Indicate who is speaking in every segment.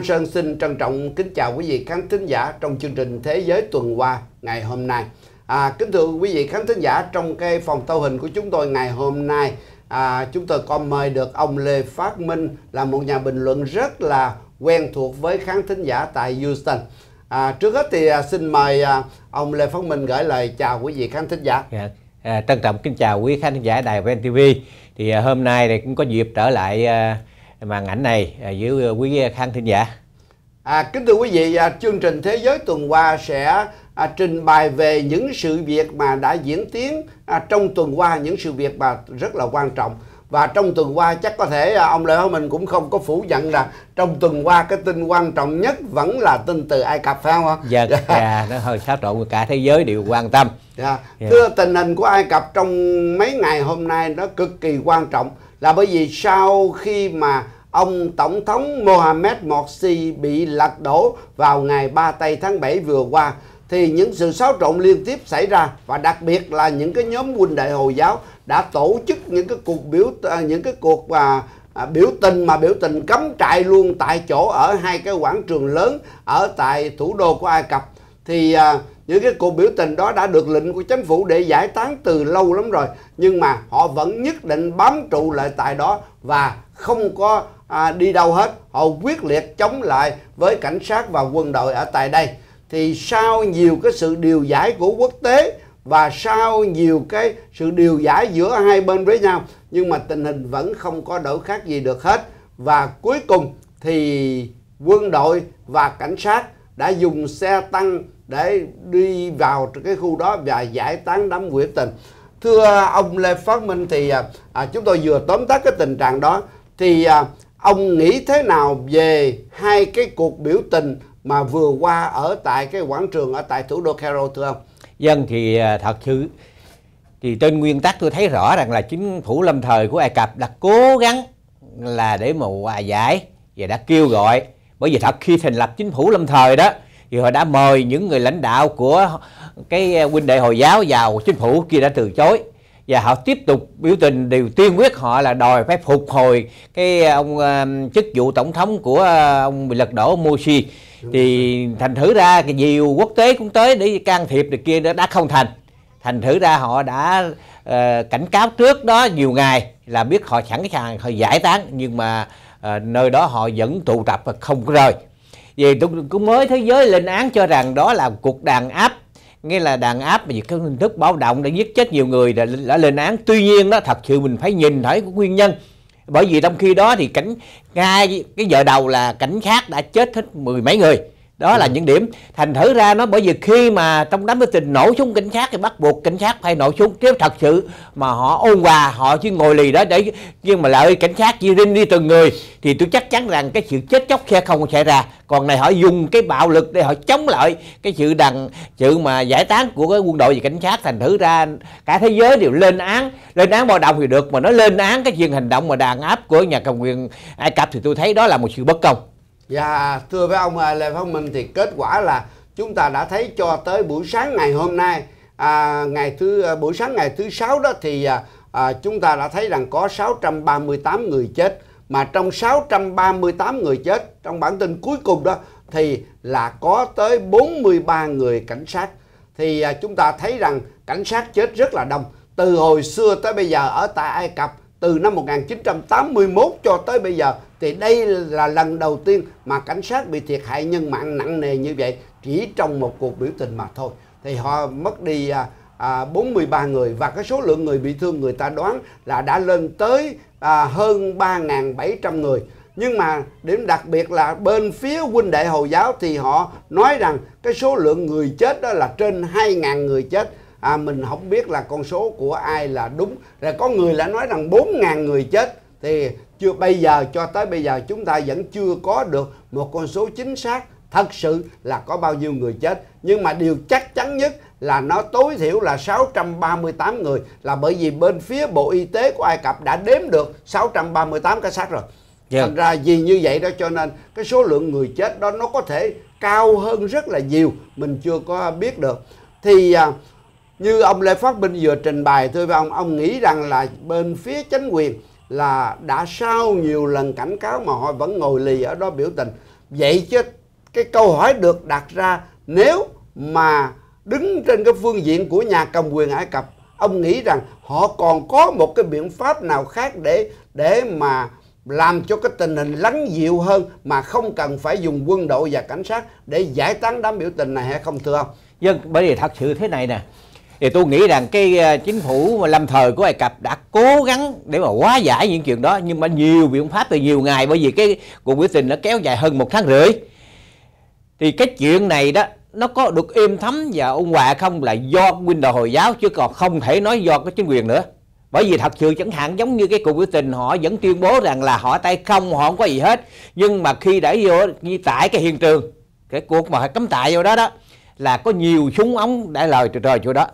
Speaker 1: Nam Sơn xin trân trọng kính chào quý vị khán thính giả trong chương trình Thế giới tuần qua ngày hôm nay. À, kính thưa quý vị khán thính giả, trong cái phòng tâu hình của chúng tôi ngày hôm nay, à, chúng tôi có mời được ông Lê Phát Minh là một nhà bình luận rất là quen thuộc với khán thính giả tại Houston. À, trước hết thì à, xin mời à, ông Lê Phát Minh gửi lời chào quý vị khán thính giả.
Speaker 2: Yeah. Dạ, à, trân trọng kính chào quý khán thính giả đài VN Thì à, hôm nay thì cũng có dịp trở lại à, màn ảnh này với à, à, quý à, khán thính giả.
Speaker 1: À, kính thưa quý vị, chương trình Thế giới tuần qua sẽ trình bày về những sự việc mà đã diễn tiến trong tuần qua, những sự việc mà rất là quan trọng. Và trong tuần qua chắc có thể ông Lê Hoa Minh cũng không có phủ nhận là trong tuần qua cái tin quan trọng nhất vẫn là tin từ Ai Cập phải không ạ?
Speaker 2: Dạ, dạ nó hơi xáo trộn cả thế giới đều quan tâm. Dạ. dạ. Thưa
Speaker 1: tình hình của Ai Cập trong mấy ngày hôm nay nó cực kỳ quan trọng là bởi vì sau khi mà ông Tổng thống Mohamed Morsi bị lật đổ vào ngày 3 tây tháng 7 vừa qua thì những sự xáo trộn liên tiếp xảy ra và đặc biệt là những cái nhóm quân đệ Hồi giáo đã tổ chức những cái cuộc biểu ờ, những cái cuộc à, à, biểu tình mà biểu tình cấm trại luôn tại chỗ ở hai cái quảng trường lớn ở tại thủ đô của Ai Cập thì à, những cái cuộc biểu tình đó đã được lệnh của chính phủ để giải tán từ lâu lắm rồi nhưng mà họ vẫn nhất định bám trụ lại tại đó và không có à, đi đâu hết họ quyết liệt chống lại với cảnh sát và quân đội ở tại đây thì sau nhiều cái sự điều giải của quốc tế và sau nhiều cái sự điều giải giữa hai bên với nhau nhưng mà tình hình vẫn không có đổi khác gì được hết và cuối cùng thì quân đội và cảnh sát đã dùng xe tăng để đi vào cái khu đó và giải tán đám biểu tình thưa ông lê phát minh thì à, à, chúng tôi vừa tóm tắt cái tình trạng đó thì à, ông nghĩ thế nào về hai cái cuộc biểu tình mà vừa qua ở tại cái quảng trường ở tại thủ đô Cairo thưa ông
Speaker 2: dân thì à, thật sự thì trên nguyên tắc tôi thấy rõ rằng là chính phủ lâm thời của Ai Cập đã cố gắng là để mà hòa giải và đã kêu gọi bởi vì thật khi thành lập chính phủ lâm thời đó thì họ đã mời những người lãnh đạo của cái ờ, huynh đệ hồi giáo vào chính phủ kia đã từ chối và họ tiếp tục biểu tình điều tiên quyết họ là đòi phải phục hồi cái ờ, ông uh, chức vụ tổng thống của uh, ông bị lật đổ Morsi thì thành thử ra cái nhiều quốc tế cũng tới để can thiệp này kia đã, đã không thành thành thử ra họ đã uh, cảnh cáo trước đó nhiều ngày là biết họ sẵn sàng họ giải tán nhưng mà uh, nơi đó họ vẫn tụ tập và không có rời vì cũng mới thế giới lên án cho rằng đó là cuộc đàn áp nghĩa là đàn áp về các hình thức bạo động đã giết chết nhiều người đã, đã lên án tuy nhiên đó thật sự mình phải nhìn thấy cái nguyên nhân bởi vì trong khi đó thì cảnh ngay cái giờ đầu là cảnh sát đã chết hết mười mấy người đó là ừ. những điểm thành thử ra nó bởi vì khi mà trong đám biểu tình nổ súng cảnh sát thì bắt buộc cảnh sát phải nổ súng nếu thật sự mà họ ôn hòa họ chỉ ngồi lì đó để nhưng mà lợi cảnh sát chỉ rinh đi từng người thì tôi chắc chắn rằng cái sự chết chóc sẽ không xảy ra còn này họ dùng cái bạo lực để họ chống lại cái sự đằng sự mà giải tán của cái quân đội và cảnh sát thành thử ra cả thế giới đều lên án lên án bạo động thì được mà nó lên án cái chuyện hành động mà đàn áp của nhà cầm quyền ai cập thì tôi thấy đó là một sự bất công
Speaker 1: Dạ, thưa với ông à, Lê Phong Minh thì kết quả là chúng ta đã thấy cho tới buổi sáng ngày hôm nay, à, ngày thứ à, buổi sáng ngày thứ sáu đó thì à, à chúng ta đã thấy rằng có 638 người chết mà trong 638 người chết trong bản tin cuối cùng đó thì là có tới 43 người cảnh sát. Thì à, chúng ta thấy rằng cảnh sát chết rất là đông. Từ hồi xưa tới bây giờ ở tại Ai Cập từ năm 1981 cho tới bây giờ thì đây là lần đầu tiên mà cảnh sát bị thiệt hại nhân mạng nặng nề như vậy chỉ trong một cuộc biểu tình mà thôi thì họ mất đi à, à, 43 người và cái số lượng người bị thương người ta đoán là đã lên tới à, hơn 3.700 người nhưng mà điểm đặc biệt là bên phía huynh đệ Hồi giáo thì họ nói rằng cái số lượng người chết đó là trên 2.000 người chết à, mình không biết là con số của ai là đúng rồi có người đã nói rằng 4.000 người chết thì chưa bây giờ cho tới bây giờ chúng ta vẫn chưa có được một con số chính xác thật sự là có bao nhiêu người chết nhưng mà điều chắc chắn nhất là nó tối thiểu là 638 người là bởi vì bên phía Bộ Y tế của Ai Cập đã đếm được 638 cái xác rồi. Yeah. Dạ. Thành ra vì như vậy đó cho nên cái số lượng người chết đó nó có thể cao hơn rất là nhiều mình chưa có biết được. Thì à, như ông Lê Phát Bình vừa trình bày thưa với ông ông nghĩ rằng là bên phía chính quyền là đã sau nhiều lần cảnh cáo mà họ vẫn ngồi lì ở đó biểu tình vậy chứ cái câu hỏi được đặt ra nếu mà đứng trên cái phương diện của nhà cầm quyền Ai Cập ông nghĩ rằng họ còn có một cái biện pháp nào khác để để mà làm cho cái tình hình lắng dịu hơn mà không cần phải dùng quân đội và cảnh sát
Speaker 2: để giải tán đám biểu tình này hay không thưa ông? Dân bởi vì thật sự thế này nè thì tôi nghĩ rằng cái ờ, chính phủ lâm thời của Ai Cập đã cố gắng để mà hóa giải những chuyện đó nhưng mà nhiều biện pháp từ nhiều ngày bởi vì cái cuộc biểu tình nó kéo dài hơn một tháng rưỡi thì cái chuyện này đó nó có được êm thấm và ôn hòa không là do quân đạo hồi giáo chứ còn không thể nói do cái chính quyền nữa bởi vì thật sự chẳng hạn giống như cái cuộc biểu tình họ vẫn tuyên bố rằng là họ tay không họ không có gì hết nhưng mà khi để vô như tại cái hiện trường cái cuộc mà cấm tại vô đó đó là có nhiều súng ống đã lời trời trời chỗ đó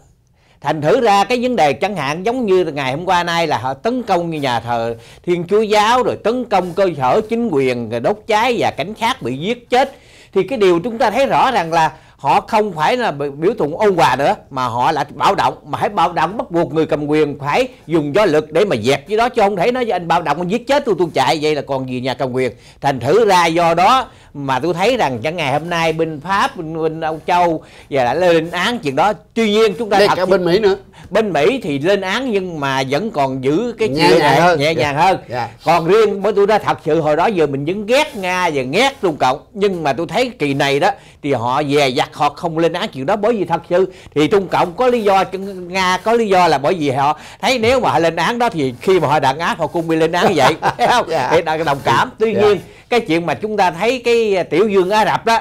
Speaker 2: thành thử ra cái vấn đề chẳng hạn giống như ngày hôm qua nay là họ tấn công như nhà thờ thiên chúa giáo rồi tấn công cơ sở chính quyền rồi đốt cháy và cảnh sát bị giết chết thì cái điều chúng ta thấy rõ ràng là họ không phải là biểu tượng ôn hòa nữa mà họ là bạo động mà hãy bạo động bắt buộc người cầm quyền phải dùng gió lực để mà dẹp với đó chứ không thể nói với anh bạo động anh giết chết tôi tôi chạy vậy là còn gì nhà cầm quyền thành thử ra do đó mà tôi thấy rằng chẳng ngày hôm nay bên pháp bên, bên âu châu và lại lên án chuyện đó tuy nhiên chúng ta Để thật cả bên mỹ nữa bên mỹ thì lên án nhưng mà vẫn còn giữ cái nhẹ chuyện nhàng hơn. nhẹ nhàng yeah. hơn yeah. Dạ, dạ. còn riêng bởi tôi đã thật sự hồi đó giờ mình vẫn ghét nga và ghét trung cộng nhưng mà tôi thấy kỳ này đó thì họ về dặt giặc họ không lên án chuyện đó bởi vì thật sự thì trung cộng có lý do nga có lý do là bởi vì họ thấy nếu mà họ lên án đó thì khi mà họ đàn áp họ cũng bị lên án vậy dạ. thấy không yeah. đồng cảm tuy dạ. nhiên yeah. cái chuyện mà chúng ta thấy cái tiểu dương á rập đó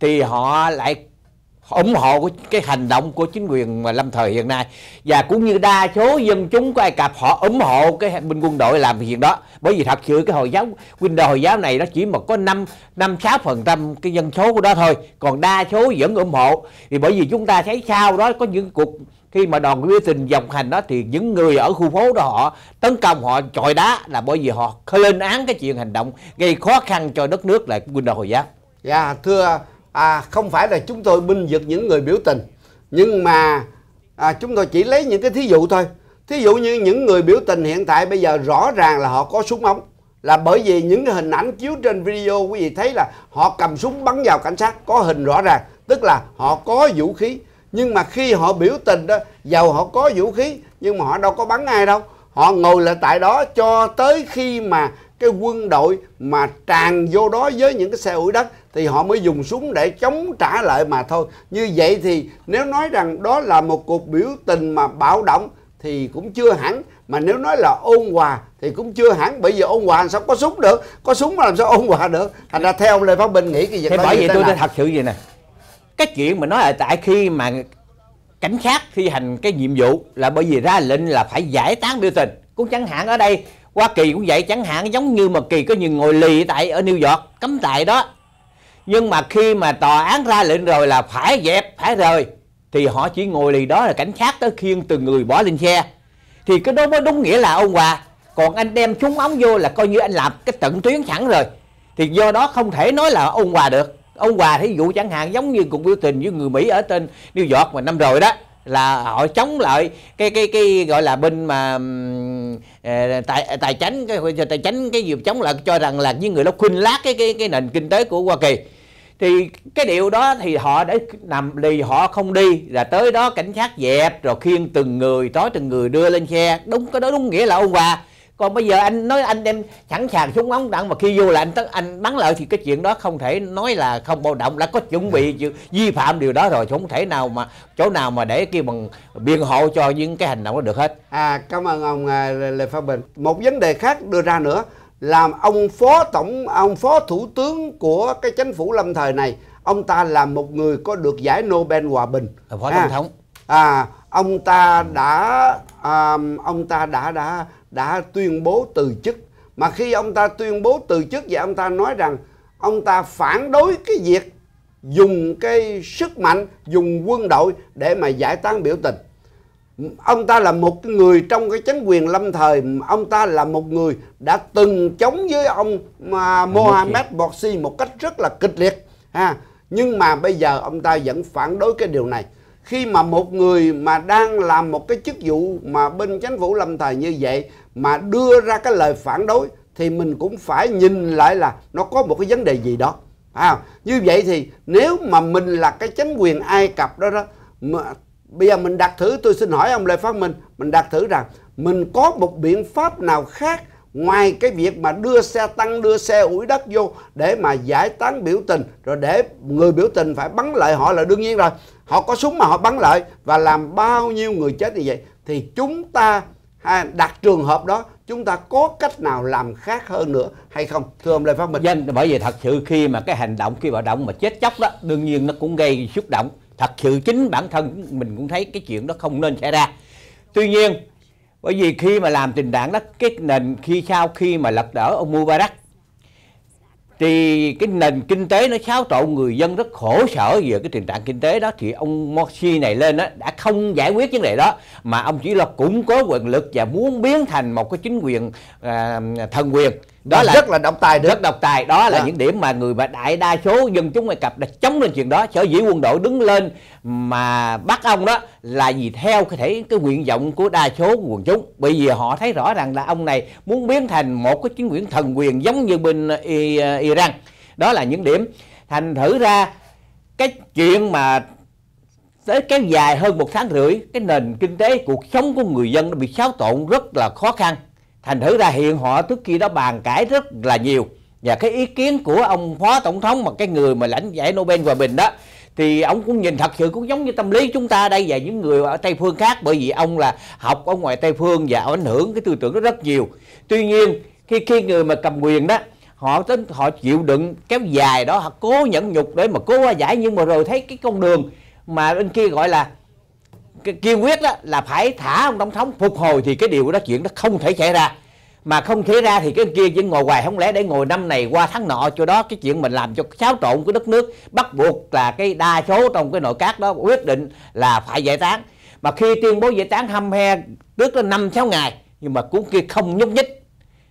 Speaker 2: thì họ lại ủng hộ cái hành động của chính quyền mà lâm thời hiện nay và cũng như đa số dân chúng của Ai Cập họ ủng hộ cái binh quân đội làm việc đó bởi vì thật sự cái hồi giáo quân đội hồi giáo này nó chỉ một có năm năm sáu phần trăm cái dân số của đó thôi còn đa số vẫn ủng hộ thì bởi vì chúng ta thấy sau đó có những cuộc khi mà đoàn biểu tình dòng hành đó thì những người ở khu phố đó họ tấn công họ chọi đá là bởi vì họ lên án cái chuyện hành động gây khó khăn cho đất nước là quân đội hồi giáo.
Speaker 1: Dạ yeah, thưa à, không phải là chúng tôi binh vực những người biểu tình nhưng mà à, chúng tôi chỉ lấy những cái thí dụ thôi thí dụ như những người biểu tình hiện tại bây giờ rõ ràng là họ có súng ống là bởi vì những cái hình ảnh chiếu trên video quý vị thấy là họ cầm súng bắn vào cảnh sát có hình rõ ràng tức là họ có vũ khí nhưng mà khi họ biểu tình đó giàu họ có vũ khí nhưng mà họ đâu có bắn ai đâu họ ngồi lại tại đó cho tới khi mà cái quân đội mà tràn vô đó với những cái xe ủi đất thì họ mới dùng súng để chống trả lại mà thôi như vậy thì nếu nói rằng đó là một cuộc biểu tình mà bạo động thì cũng chưa hẳn mà nếu nói là ôn hòa thì cũng chưa hẳn bởi vì ôn hòa làm sao có súng được có súng mà làm sao ôn hòa được thành ra theo ông lê pháp bình nghĩ cái việc thế bởi vì tôi nói thật
Speaker 2: sự vậy nè cái chuyện mà nói là tại khi mà cảnh sát thi hành cái nhiệm vụ là bởi vì ra lệnh là phải giải tán biểu tình cũng chẳng hạn ở đây hoa kỳ cũng vậy chẳng hạn giống như mà kỳ có nhiều ngồi lì tại ở new york cấm tại đó nhưng mà khi mà tòa án ra lệnh rồi là phải dẹp phải rời thì họ chỉ ngồi lì đó là cảnh sát tới khiêng từng người bỏ lên xe thì cái đó mới đúng nghĩa là ôn hòa còn anh đem súng ống vô là coi như anh làm cái tận tuyến sẵn rồi thì do đó không thể nói là ôn hòa được ôn hòa thí dụ chẳng hạn giống như cuộc biểu tình với người mỹ ở trên new york mà năm rồi đó là họ chống lại cái cái cái gọi là bên mà ờ, tài tài chánh cái tài chánh cái gì chống lại cho rằng là với người đó khuynh lát cái cái cái nền kinh tế của hoa kỳ thì cái điều đó thì họ đã nằm lì họ không đi là tới đó cảnh sát dẹp rồi khiêng từng người tối từng người đưa lên xe đúng cái đó đúng nghĩa là ông bà còn bây giờ anh nói anh đem sẵn sàng súng ống đạn mà khi vô là anh anh bắn lợi thì cái chuyện đó không thể nói là không bạo động là có chuẩn bị dạ. vi phạm điều đó rồi không thể nào mà chỗ nào mà để kêu bằng biện hộ cho những cái hành động đó được hết à cảm ơn ông à, lê, lê Bình một vấn đề khác đưa ra nữa
Speaker 1: làm ông phó tổng ông phó thủ tướng của cái chính phủ lâm thời này ông ta là một người có được giải Nobel hòa bình phó tổng à, thống à ông ta đã à, ông ta đã đã đã tuyên bố từ chức mà khi ông ta tuyên bố từ chức vậy ông ta nói rằng ông ta phản đối cái việc dùng cái sức mạnh dùng quân đội để mà giải tán biểu tình ông ta là một cái người trong cái chính quyền lâm thời ông ta là một người đã từng chống với ông mà Mohamed Morsi một cách rất là kịch liệt ha nhưng mà bây giờ ông ta vẫn phản đối cái điều này khi mà một người mà đang làm một cái chức vụ mà bên chính phủ lâm thời như vậy mà đưa ra cái lời phản đối thì mình cũng phải nhìn lại là nó có một cái vấn đề gì đó à, như vậy thì nếu mà mình là cái chính quyền ai cập đó đó mà bây giờ mình đặt thử tôi xin hỏi ông Lê Phát Minh mình đặt thử rằng mình có một biện pháp nào khác ngoài cái việc mà đưa xe tăng đưa xe ủi đất vô để mà giải tán biểu tình rồi để người biểu tình phải bắn lại họ là đương nhiên rồi họ có súng mà họ bắn lại và làm bao nhiêu người chết như vậy thì chúng ta đặt trường hợp đó chúng ta có cách nào làm khác
Speaker 2: hơn nữa hay không thưa ông Lê Phát Minh Dân, bởi vì thật sự khi mà cái hành động khi bạo động mà chết chóc đó đương nhiên nó cũng gây xúc động thật sự chính bản thân mình cũng thấy cái chuyện đó không nên xảy ra tuy nhiên bởi vì khi mà làm tình đảng đó cái nền khi sau khi mà lật đổ ông Mubarak thì cái nền kinh tế nó xáo trộn người dân rất khổ sở về cái tình trạng kinh tế đó thì ông Morsi này lên đó đã không giải quyết vấn đề đó mà ông chỉ là củng cố quyền lực và muốn biến thành một cái chính quyền à, thần quyền đó, là rất là độc tài được. rất độc tài đó là à. những điểm mà người mà đại đa số dân chúng ai cập đã chống lên chuyện đó sở dĩ quân đội đứng lên mà bắt ông đó là vì theo có thể cái nguyện vọng của đa số của quần chúng bởi vì họ thấy rõ ràng là ông này muốn biến thành một cái chính quyền thần quyền giống như bên ờ, ờ, iran đó là những điểm thành thử ra cái chuyện mà tới kéo dài hơn một tháng rưỡi cái nền kinh tế cuộc sống của người dân nó bị xáo trộn rất là khó khăn thành thử ra hiện họ trước kia đó bàn cãi rất là nhiều và cái ý kiến của ông phó tổng thống mà cái người mà lãnh giải Nobel hòa bình đó thì ông cũng nhìn thật sự cũng giống như tâm lý chúng ta đây và những người ở tây phương khác bởi vì ông là học ở ngoài tây phương và ảnh hưởng cái tư tưởng đó rất nhiều tuy nhiên khi khi người mà cầm quyền đó họ tính họ chịu đựng kéo dài đó họ cố nhẫn nhục để mà cố hòa giải nhưng mà rồi thấy cái con đường mà bên kia gọi là cái kiên quyết đó là phải thả ông tổng thống phục hồi thì cái điều đó chuyện đó không thể xảy ra mà không thể ra thì cái kia vẫn ngồi hoài không lẽ để ngồi năm này qua tháng nọ cho đó cái chuyện mình làm cho xáo trộn của đất nước bắt buộc là cái đa số trong cái nội các đó quyết định là phải giải tán mà khi tuyên bố giải tán hăm he trước đến năm sáu ngày nhưng mà cũng kia không nhúc nhích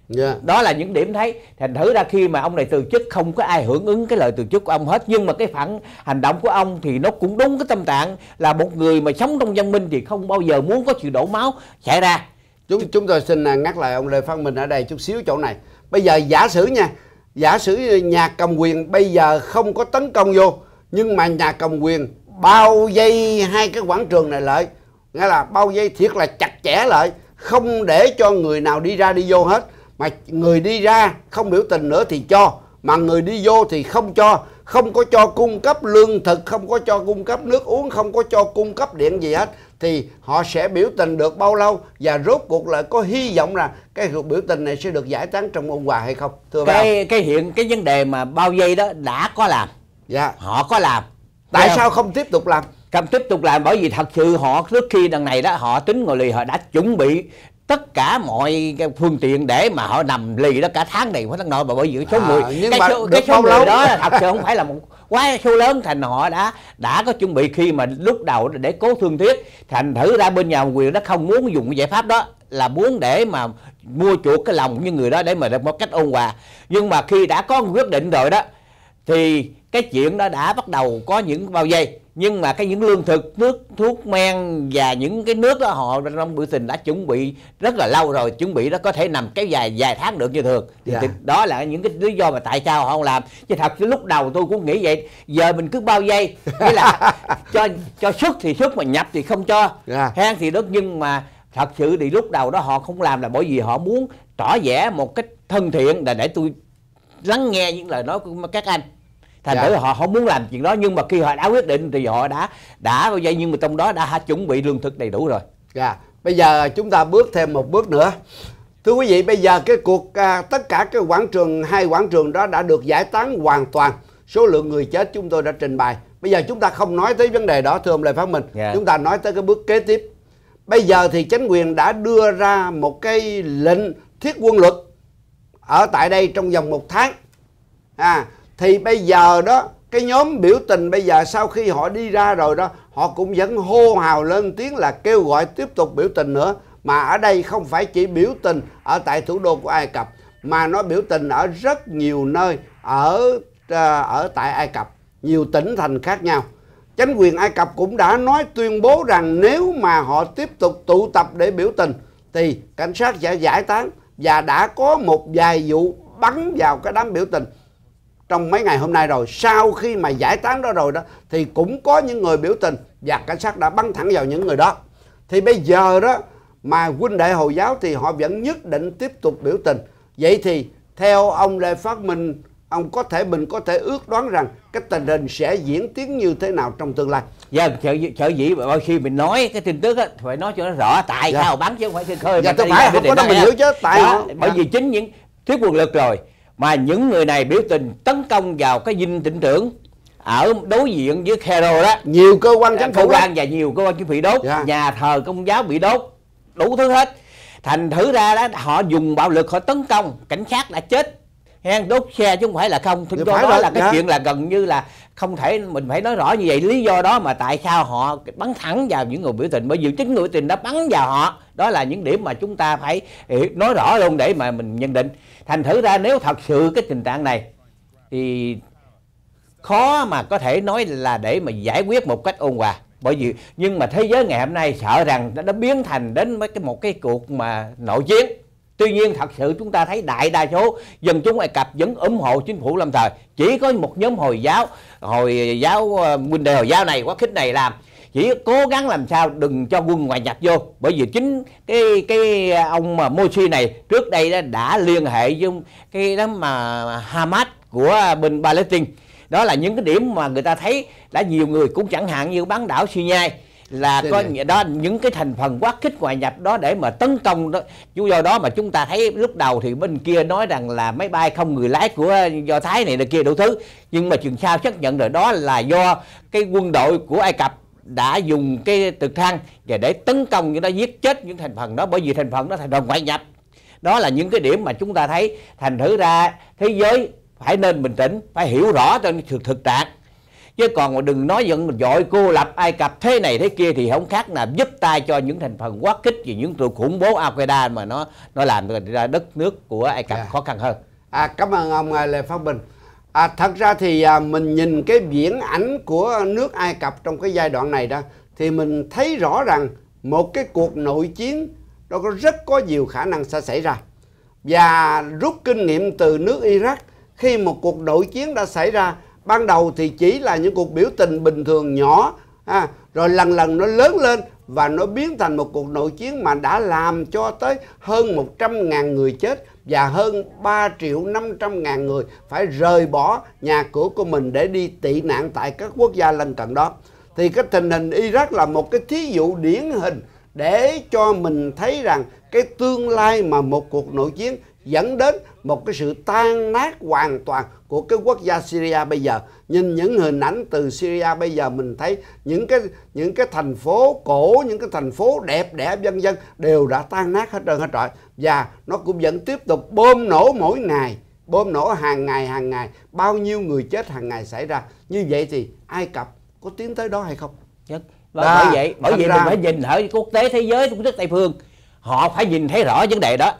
Speaker 2: Yeah. Dạ. Đó là những điểm thấy Thành thử ra khi mà ông này từ chức Không có ai hưởng ứng cái lời từ chức của ông hết Nhưng mà cái phản hành động của ông Thì nó cũng đúng cái tâm trạng Là một người mà sống trong dân minh Thì không bao giờ muốn có
Speaker 1: chuyện đổ máu xảy ra Chúng chúng tôi xin à, ngắt lại ông Lê Phát Minh ở đây chút xíu chỗ này Bây giờ giả sử nha Giả sử nhà cầm quyền bây giờ không có tấn công vô Nhưng mà nhà cầm quyền bao dây hai cái quảng trường này lại Nghĩa là bao dây thiệt là chặt chẽ lại Không để cho người nào đi ra đi vô hết mà người đi ra không biểu tình nữa thì cho mà người đi vô thì không cho không có cho cung cấp lương thực không có cho cung cấp nước uống không có cho cung cấp điện gì hết thì họ sẽ biểu tình được bao lâu và rốt cuộc là có hy vọng là cái cuộc biểu tình này sẽ được giải tán trong ôn hòa hay không thưa cái
Speaker 2: ông? cái hiện cái vấn đề mà bao dây đó đã có làm dạ họ có làm tại sao không tiếp tục làm cầm tiếp tục làm bởi vì thật sự họ trước khi đằng này đó họ tính ngồi lì họ đã chuẩn bị tất cả mọi phương tiện để mà họ nằm lì đó cả tháng này phải tháng nội? mà bởi vì số à, người cái số, cái số người đó thật sự không phải là một quá số lớn thành họ đã đã có chuẩn bị khi mà lúc đầu để cố thương thuyết thành thử ra bên nhà quyền nó không muốn dùng cái giải pháp đó là muốn để mà mua chuộc cái lòng những người đó để mà được một cách ôn hòa nhưng mà khi đã có quyết định rồi đó thì cái chuyện đó đã bắt đầu có những bao giây nhưng mà cái những lương thực nước thuốc men và những cái nước đó họ trong biểu tình đã chuẩn bị rất là lâu rồi chuẩn bị đó có thể nằm kéo dài vài tháng được như thường thì, yeah. Dạ. thì đó là những cái lý do mà tại sao họ không làm chứ thật chứ lúc đầu tôi cũng nghĩ vậy giờ mình cứ bao dây nghĩa là cho cho xuất thì xuất mà nhập thì không cho yeah. Dạ. hen thì đất nhưng mà thật sự thì lúc đầu đó họ không làm là bởi vì họ muốn tỏ vẻ một cách thân thiện là để tôi lắng nghe những lời nói của các anh thành dạ. thử họ không muốn làm chuyện đó nhưng mà khi họ đã quyết định thì họ đã đã vậy nhưng mà trong đó đã chuẩn bị lương thực đầy đủ rồi dạ bây giờ chúng ta bước thêm một bước nữa thưa quý vị bây giờ cái cuộc à, tất cả
Speaker 1: cái quảng trường hai quảng trường đó đã được giải tán hoàn toàn số lượng người chết chúng tôi đã trình bày bây giờ chúng ta không nói tới vấn đề đó thưa ông lê phát minh yeah. Dạ. chúng ta nói tới cái bước kế tiếp bây giờ thì chính quyền đã đưa ra một cái lệnh thiết quân luật ở tại đây trong vòng một tháng à thì bây giờ đó cái nhóm biểu tình bây giờ sau khi họ đi ra rồi đó họ cũng vẫn hô hào lên tiếng là kêu gọi tiếp tục biểu tình nữa mà ở đây không phải chỉ biểu tình ở tại thủ đô của Ai Cập mà nó biểu tình ở rất nhiều nơi ở ờ, ở tại Ai Cập nhiều tỉnh thành khác nhau chính quyền Ai Cập cũng đã nói tuyên bố rằng nếu mà họ tiếp tục tụ tập để biểu tình thì cảnh sát sẽ giải tán và đã có một vài vụ bắn vào cái đám biểu tình trong mấy ngày hôm nay rồi sau khi mà giải tán đó rồi đó thì cũng có những người biểu tình và cảnh sát đã bắn thẳng vào những người đó thì bây giờ đó mà huynh đệ hồi giáo thì họ vẫn nhất định tiếp tục biểu tình vậy thì theo ông lê phát minh ông có thể mình có thể ước đoán rằng cái tình hình sẽ diễn
Speaker 2: tiến như thế nào trong tương lai dạ sở, sở dĩ bao khi mình nói cái tin tức á phải nói cho nó rõ tại dạ. sao bắn chứ không phải khơi dạ, tôi phải không có đâu mình hiểu chứ tại đó, bởi vì dạ. chính những thiếu quyền lực rồi mà những người này biểu tình tấn công vào cái dinh tỉnh trưởng ở đối diện với cairo đó nhiều cơ quan dạ, chính phủ quan và nhiều cơ quan chính phủ bị đốt yeah. Dạ. nhà thờ công giáo bị đốt đủ thứ hết thành thử ra đó họ dùng bạo lực họ tấn công cảnh sát đã chết hen đốt xe chứ không phải là không thì dạ, do đó rồi. là cái yeah. chuyện là gần như là không thể mình phải nói rõ như vậy lý do đó mà tại sao họ bắn thẳng vào những người biểu tình bởi vì chính người biểu tình đã bắn vào họ đó là những điểm mà chúng ta phải ừ, nói rõ luôn để mà mình nhận định thành thử ra nếu thật sự cái tình trạng này thì khó mà có thể nói là để mà giải quyết một cách ôn hòa bởi vì nhưng mà thế giới ngày hôm nay sợ rằng nó đã biến thành đến mấy cái một cái cuộc mà nội chiến Tuy nhiên thật sự chúng ta thấy đại đa số dân chúng Ai Cập vẫn ủng hộ chính phủ lâm thời. Chỉ có một nhóm Hồi giáo, Hồi giáo ờ, huynh đệ Hồi giáo này, quá khích này làm chỉ cố gắng làm sao đừng cho quân ngoại nhập vô bởi vì chính cái cái ông mà Mosi này trước đây đã, đã liên hệ với cái đó mà Hamas của bên Palestine đó là những cái điểm mà người ta thấy đã nhiều người cũng chẳng hạn như bán đảo Sinai là có nghĩa đó những cái thành phần quá khích ngoại nhập đó để mà tấn công đó chú do đó mà chúng ta thấy lúc đầu thì bên kia nói rằng là máy bay không người lái của do thái này là kia đủ thứ nhưng mà trường sao xác nhận rồi đó là do cái quân đội của ai cập đã dùng cái trực thăng và để tấn công những đó giết chết những thành phần đó bởi vì thành phần đó thành phần ngoại nhập đó là những cái điểm mà chúng ta thấy thành thử ra thế giới phải nên bình tĩnh phải hiểu rõ trên thực thực trạng chứ còn mà đừng nói giận dội cô lập ai cập thế này thế kia thì không khác là giúp tay cho những thành phần quá kích và những tụi khủng bố al qaeda mà nó nó làm ra đất nước của ai cập yeah. khó khăn hơn
Speaker 1: à, cảm ơn ông à, lê phát bình à, thật ra thì à, mình nhìn cái viễn ảnh của nước ai cập trong cái giai đoạn này đó thì mình thấy rõ rằng một cái cuộc nội chiến nó có rất có nhiều khả năng sẽ xảy ra và rút kinh nghiệm từ nước Iraq khi một cuộc nội chiến đã xảy ra ban đầu thì chỉ là những cuộc biểu tình bình thường nhỏ à, rồi lần lần nó lớn lên và nó biến thành một cuộc nội chiến mà đã làm cho tới hơn 100.000 người chết và hơn 3 triệu 500 ngàn người phải rời bỏ nhà cửa của mình để đi tị nạn tại các quốc gia lân cận đó. Thì cái tình hình Iraq là một cái thí dụ điển hình để cho mình thấy rằng cái tương lai mà một cuộc nội chiến dẫn đến một cái sự tan nát hoàn toàn của cái quốc gia Syria bây giờ. Nhìn những hình ảnh từ Syria bây giờ mình thấy những cái những cái thành phố cổ, những cái thành phố đẹp đẽ vân dân đều đã tan nát hết trơn hết trọi và nó cũng vẫn tiếp tục bom nổ mỗi ngày, bom nổ hàng ngày hàng ngày, bao nhiêu người chết hàng ngày xảy ra. Như vậy thì Ai Cập có tiến tới đó hay không? Nhất. Và bởi vậy, bởi vậy ra... mình phải nhìn ở
Speaker 2: quốc tế thế giới, cũng tế Tây phương, họ phải nhìn thấy rõ vấn đề đó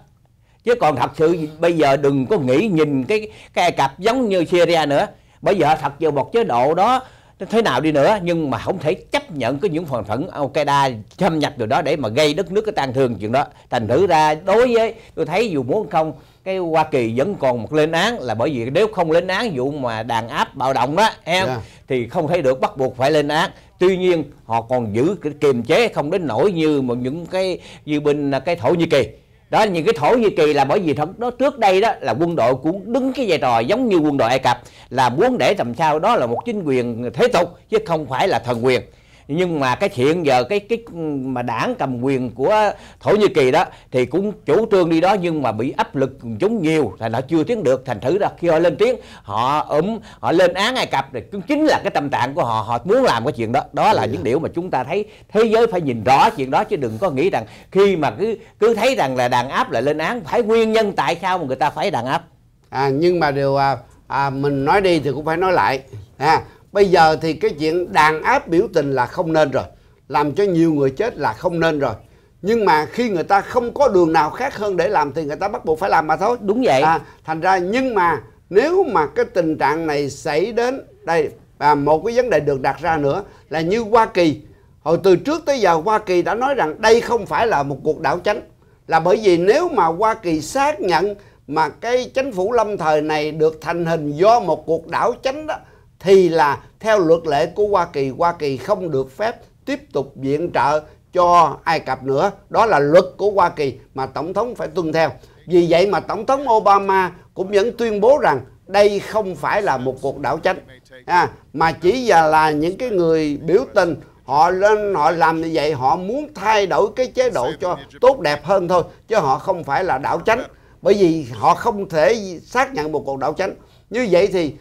Speaker 2: chứ còn thật sự bây giờ đừng có nghĩ nhìn cái cái cặp giống như Syria nữa bây giờ thật vào một chế độ đó thế nào đi nữa nhưng mà không thể chấp nhận cái những phần phận Al Qaeda xâm nhập rồi đó để mà gây đất nước cái tan thương chuyện đó thành thử ra đối với tôi thấy dù muốn không cái Hoa Kỳ vẫn còn một lên án là bởi vì nếu không lên án vụ mà đàn áp bạo động đó em yeah. Dạ. thì không thấy được bắt buộc phải lên án tuy nhiên họ còn giữ kiềm chế không đến nổi như một những cái như bên cái thổ nhĩ kỳ đó những cái thổ Nhĩ Kỳ là bởi vì thật đó trước đây đó là quân đội cũng đứng cái vai trò giống như quân đội Ai Cập là muốn để làm sao đó là một chính quyền thế tục chứ không phải là thần quyền nhưng mà cái chuyện giờ cái cái ừ, mà đảng cầm quyền của thổ nhĩ kỳ đó thì cũng chủ trương đi đó nhưng mà bị áp lực chúng nhiều thành họ chưa tiến được thành thử ra khi họ lên tiếng họ ấm họ lên án ai cập thì cũng chính là cái tâm trạng của họ họ muốn làm cái chuyện đó đó là ừ. những điều mà chúng ta thấy thế giới phải nhìn rõ chuyện đó chứ đừng có nghĩ rằng khi mà cứ cứ thấy rằng là đàn áp là lên án phải nguyên nhân tại sao mà người ta phải đàn áp
Speaker 1: à nhưng mà điều à, à mình nói đi thì cũng phải nói lại ha à bây giờ thì cái chuyện đàn áp biểu tình là không nên rồi làm cho nhiều người chết là không nên rồi nhưng mà khi người ta không có đường nào khác hơn để làm thì người ta bắt buộc phải làm mà thôi đúng vậy à, thành ra nhưng mà nếu mà cái tình trạng này xảy đến đây và một cái vấn đề được đặt ra nữa là như hoa kỳ hồi từ trước tới giờ hoa kỳ đã nói rằng đây không phải là một cuộc đảo chánh là bởi vì nếu mà hoa kỳ xác nhận mà cái chính phủ lâm thời này được thành hình do một cuộc đảo chánh đó thì là theo luật lệ của Hoa Kỳ, Hoa Kỳ không được phép tiếp tục viện trợ cho Ai Cập nữa. Đó là luật của Hoa Kỳ mà Tổng thống phải tuân theo. Vì vậy mà Tổng thống Obama cũng vẫn tuyên bố rằng đây không phải là một cuộc đảo chính à, mà chỉ là, là những cái người biểu tình họ lên họ làm như vậy họ muốn thay đổi cái chế độ cho tốt đẹp hơn thôi chứ họ không phải là đảo chánh bởi vì họ không thể xác nhận một cuộc đảo chánh như vậy thì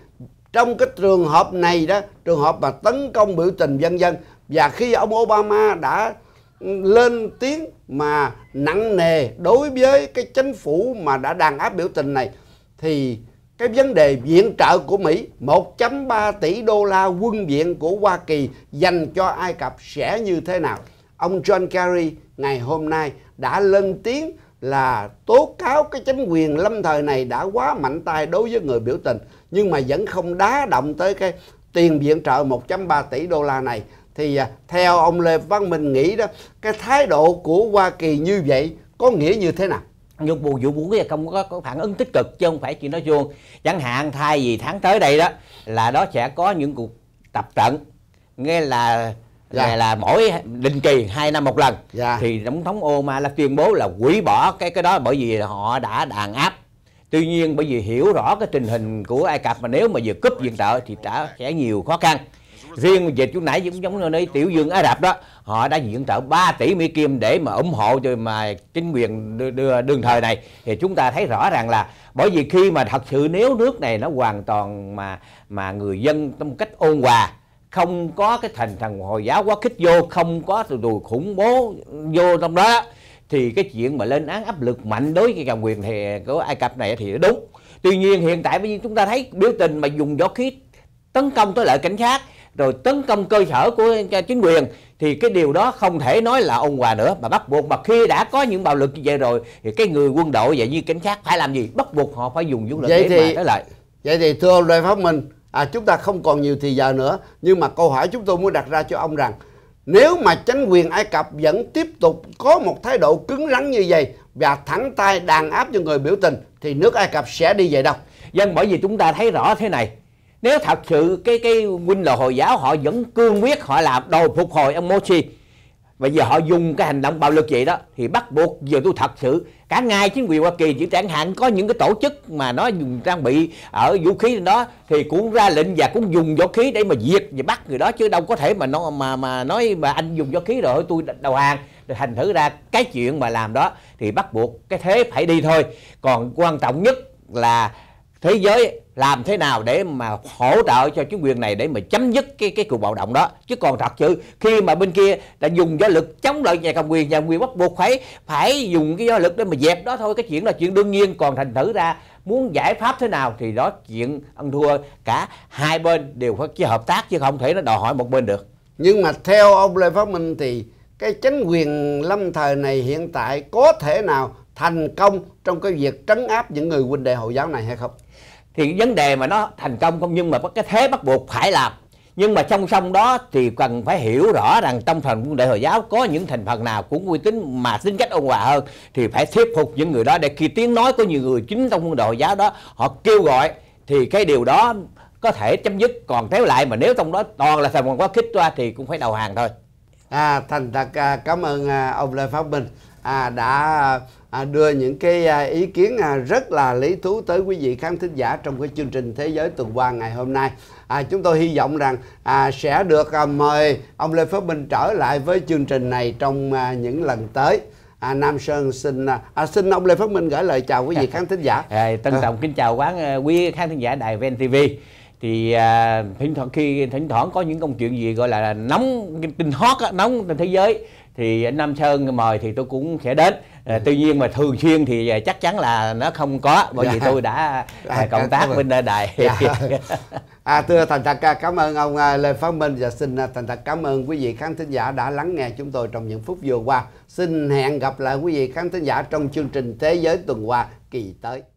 Speaker 1: trong cái trường hợp này đó trường hợp mà tấn công biểu tình dân dân và khi ông Obama đã lên tiếng mà nặng nề đối với cái chính phủ mà đã đàn áp biểu tình này thì cái vấn đề viện trợ của Mỹ 1.3 tỷ đô la quân viện của Hoa Kỳ dành cho Ai Cập sẽ như thế nào? Ông John Kerry ngày hôm nay đã lên tiếng là tố cáo cái chính quyền lâm thời này đã quá mạnh tay đối với người biểu tình nhưng mà vẫn không đá động tới cái tiền viện trợ 1.3 tỷ đô la này thì à, theo ông Lê Văn Minh nghĩ đó cái thái độ của Hoa
Speaker 2: Kỳ như vậy có nghĩa như thế nào? Nhưng bù vụ vũ không có, có phản ứng tích cực chứ không phải chỉ nói chuông Chẳng hạn thay vì tháng tới đây đó là đó sẽ có những cuộc tập trận nghe là dạ. là, là mỗi định kỳ hai năm một lần dạ. thì tổng thống Obama là tuyên bố là hủy bỏ cái cái đó bởi vì họ đã đàn áp tuy nhiên bởi vì hiểu rõ cái tình hình của ai cập mà nếu mà vừa cúp viện trợ thì đã sẽ nhiều khó khăn riêng về chú nãy cũng giống như nơi tiểu dương Ả Rập đó họ đã viện trợ 3 tỷ Mỹ Kim để mà ủng hộ cho mà chính quyền đưa, đưa, đương thời này thì chúng ta thấy rõ ràng là bởi vì khi mà thật sự nếu nước này nó hoàn toàn mà mà người dân trong cách ôn hòa không có cái thành thần hồi giáo quá khích vô không có từ đùi khủng bố vô trong đó thì cái chuyện mà lên án áp lực mạnh đối với cầm quyền thì có Ai Cập này thì đúng tuy nhiên hiện tại bây giờ chúng ta thấy biểu tình mà dùng gió khí tấn công tới lợi cảnh sát rồi tấn công cơ sở của chính quyền thì cái điều đó không thể nói là ôn hòa nữa mà bắt buộc mà khi đã có những bạo lực như vậy rồi thì cái người quân đội và như cảnh sát phải làm gì bắt buộc họ phải dùng vũ lực vậy để thì, mà
Speaker 1: lại vậy thì thưa ông Lê Pháp Minh à, chúng ta không còn nhiều thời giờ nữa nhưng mà câu hỏi chúng tôi muốn đặt ra cho ông rằng nếu mà chính quyền Ai Cập vẫn tiếp tục có một thái độ cứng rắn như vậy và thẳng tay đàn áp cho người biểu tình thì nước Ai Cập sẽ đi về đâu?
Speaker 2: Dân bởi vì chúng ta thấy rõ thế này, nếu thật sự cái cái quân đội Hồi giáo họ vẫn cương quyết họ làm đồ phục hồi ông Morsi và giờ họ dùng cái hành động bạo lực vậy đó Thì bắt buộc giờ tôi thật sự Cả ngay chính quyền Hoa Kỳ chỉ chẳng hạn có những cái tổ chức Mà nó dùng trang bị ở vũ khí đó Thì cũng ra lệnh và cũng dùng vũ khí để mà diệt và bắt người đó Chứ đâu có thể mà nó mà mà nói mà anh dùng vũ khí rồi tôi đầu hàng thành thử ra cái chuyện mà làm đó Thì bắt buộc cái thế phải đi thôi Còn quan trọng nhất là thế giới làm thế nào để mà hỗ trợ cho chính quyền này để mà chấm dứt cái cái cuộc bạo động đó chứ còn thật sự khi mà bên kia đã dùng võ lực chống lại nhà cầm quyền nhà quyền bắt buộc phải phải dùng cái võ lực để mà dẹp đó thôi cái chuyện là chuyện đương nhiên còn thành thử ra muốn giải pháp thế nào thì đó chuyện ăn thua cả hai bên đều phải hợp tác chứ không thể nó đòi hỏi một bên được
Speaker 1: nhưng mà theo ông Lê Phát Minh thì cái chính quyền lâm thời này hiện tại có thể nào thành công trong cái việc trấn áp những người huynh đệ Hồi giáo này hay không?
Speaker 2: thì vấn đề mà nó thành công không nhưng mà có cái thế bắt buộc phải làm nhưng mà song song đó thì cần phải hiểu rõ rằng trong thành quân đội hồi giáo có những thành phần nào cũng uy tín mà tính cách ôn hòa hơn thì phải thuyết phục những người đó để khi tiếng nói của nhiều người chính trong quân đội hồi giáo đó họ kêu gọi thì cái điều đó có thể chấm dứt còn kéo lại mà nếu trong đó toàn là thành phần quá khích ra thì cũng phải đầu hàng thôi à thành thật à, cảm ơn à, ông lê pháp Bình
Speaker 1: à, đã À, đưa những cái à, ý kiến à, rất là lý thú tới quý vị khán thính giả trong cái chương trình thế giới tuần qua ngày hôm nay à, chúng tôi hy vọng rằng à, sẽ được à, mời ông lê phước minh trở lại với chương trình này trong à, những lần tới à, Nam Sơn xin à, xin ông Lê Phước Minh gửi lời chào quý vị dạ. khán thính giả.
Speaker 2: Dạ, à, Tân Trọng kính chào quán quý khán thính giả đài VN TV. Thì à, thỉnh thoảng khi thỉnh thoảng có những công chuyện gì gọi là nóng tin hot nóng trên thế giới thì anh Nam Sơn mời thì tôi cũng sẽ đến à, tuy nhiên mà thường xuyên thì à, chắc chắn là nó không có bởi dạ. vì tôi đã dạ, à, cộng tác bên à, đài dạ.
Speaker 1: à thưa thành thật à, cảm ơn ông lê phát minh và dạ, xin thành thật cảm ơn quý vị khán thính giả đã lắng nghe chúng tôi trong những phút vừa qua xin hẹn gặp lại quý vị khán thính giả trong chương trình thế giới tuần qua kỳ tới